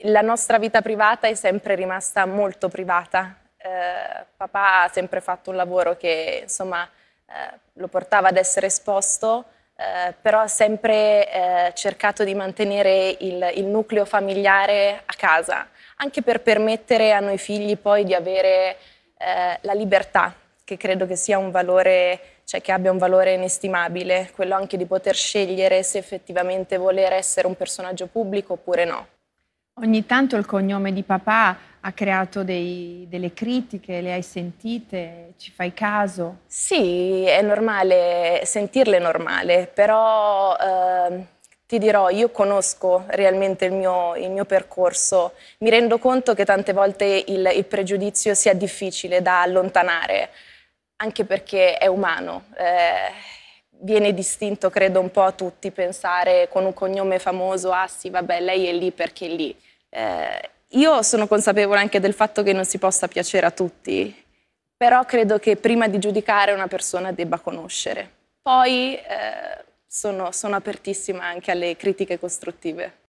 la nostra vita privata è sempre rimasta molto privata. Eh, papà ha sempre fatto un lavoro che insomma eh, lo portava ad essere esposto, eh, però ha sempre eh, cercato di mantenere il, il, nucleo familiare a casa, anche per permettere a noi figli poi di avere eh, la libertà, che credo che sia un valore cioè che abbia un valore inestimabile, quello anche di poter scegliere se effettivamente voler essere un personaggio pubblico oppure no. Ogni tanto il cognome di papà ha creato dei, delle critiche, le hai sentite, ci fai caso? Sì, è normale, sentirle è normale, però eh, ti dirò, io conosco realmente il mio, il mio, percorso, mi rendo conto che tante volte il, il pregiudizio sia difficile da allontanare, anche perché è umano. Eh, viene distinto, credo, un po' a tutti pensare con un cognome famoso, ah sì, vabbè, lei è lì perché è lì. Eh, io sono consapevole anche del fatto che non si possa piacere a tutti, però credo che prima di giudicare una persona debba conoscere. Poi eh, sono, sono apertissima anche alle critiche costruttive.